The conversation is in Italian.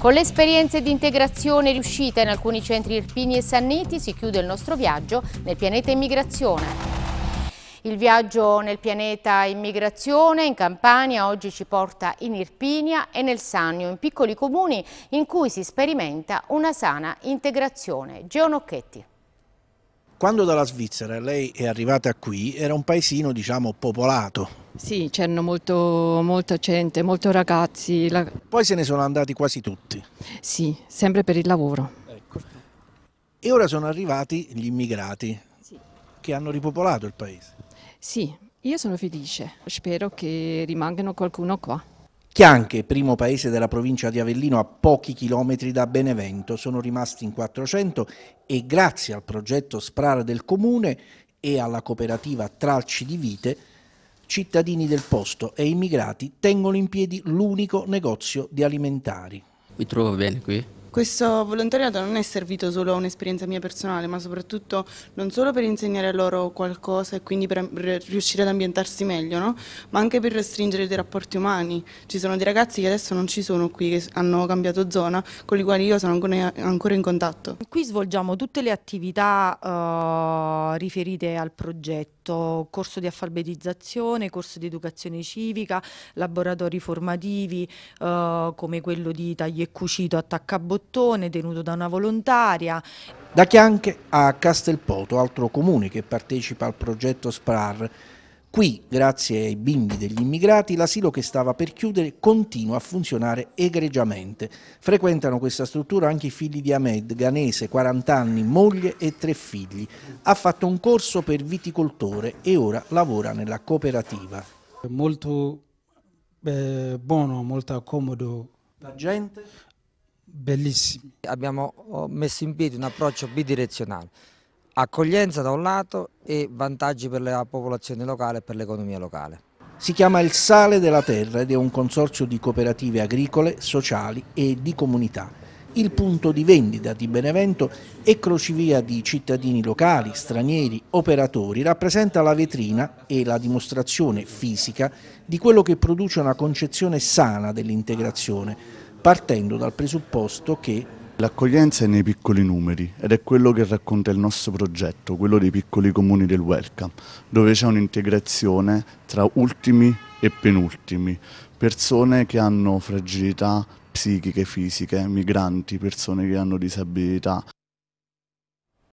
Con le esperienze di integrazione riuscite in alcuni centri irpini e sanniti si chiude il nostro viaggio nel pianeta immigrazione. Il viaggio nel pianeta immigrazione in Campania oggi ci porta in Irpinia e nel Sannio, in piccoli comuni in cui si sperimenta una sana integrazione. Geonocchetti. Quando dalla Svizzera lei è arrivata qui era un paesino diciamo popolato, sì, c'erano molto, molta gente, molti ragazzi. La... Poi se ne sono andati quasi tutti. Sì, sempre per il lavoro. Ecco. E ora sono arrivati gli immigrati sì. che hanno ripopolato il paese. Sì, io sono felice. Spero che rimangano qualcuno qua. Chianche, primo paese della provincia di Avellino a pochi chilometri da Benevento, sono rimasti in 400 e grazie al progetto Sprara del Comune e alla cooperativa Tralci di Vite cittadini del posto e immigrati tengono in piedi l'unico negozio di alimentari. Mi trovo bene qui, questo volontariato non è servito solo a un'esperienza mia personale, ma soprattutto non solo per insegnare a loro qualcosa e quindi per riuscire ad ambientarsi meglio, no? ma anche per restringere dei rapporti umani. Ci sono dei ragazzi che adesso non ci sono qui, che hanno cambiato zona, con i quali io sono ancora in contatto. Qui svolgiamo tutte le attività uh, riferite al progetto fatto corso di alfabetizzazione, corso di educazione civica, laboratori formativi eh, come quello di tagli e cucito attaccabottone tenuto da una volontaria. Da Chianche a Castelpoto, altro comune che partecipa al progetto SPRAR, Qui, grazie ai bimbi degli immigrati, l'asilo che stava per chiudere continua a funzionare egregiamente. Frequentano questa struttura anche i figli di Ahmed, ganese, 40 anni, moglie e tre figli. Ha fatto un corso per viticoltore e ora lavora nella cooperativa. È molto eh, buono, molto comodo. La gente? Bellissimo. Abbiamo messo in piedi un approccio bidirezionale accoglienza da un lato e vantaggi per la popolazione locale e per l'economia locale. Si chiama Il Sale della Terra ed è un consorzio di cooperative agricole, sociali e di comunità. Il punto di vendita di Benevento e crocivia di cittadini locali, stranieri, operatori rappresenta la vetrina e la dimostrazione fisica di quello che produce una concezione sana dell'integrazione, partendo dal presupposto che L'accoglienza è nei piccoli numeri ed è quello che racconta il nostro progetto, quello dei piccoli comuni del Welcome, dove c'è un'integrazione tra ultimi e penultimi, persone che hanno fragilità psichiche, fisiche, migranti, persone che hanno disabilità.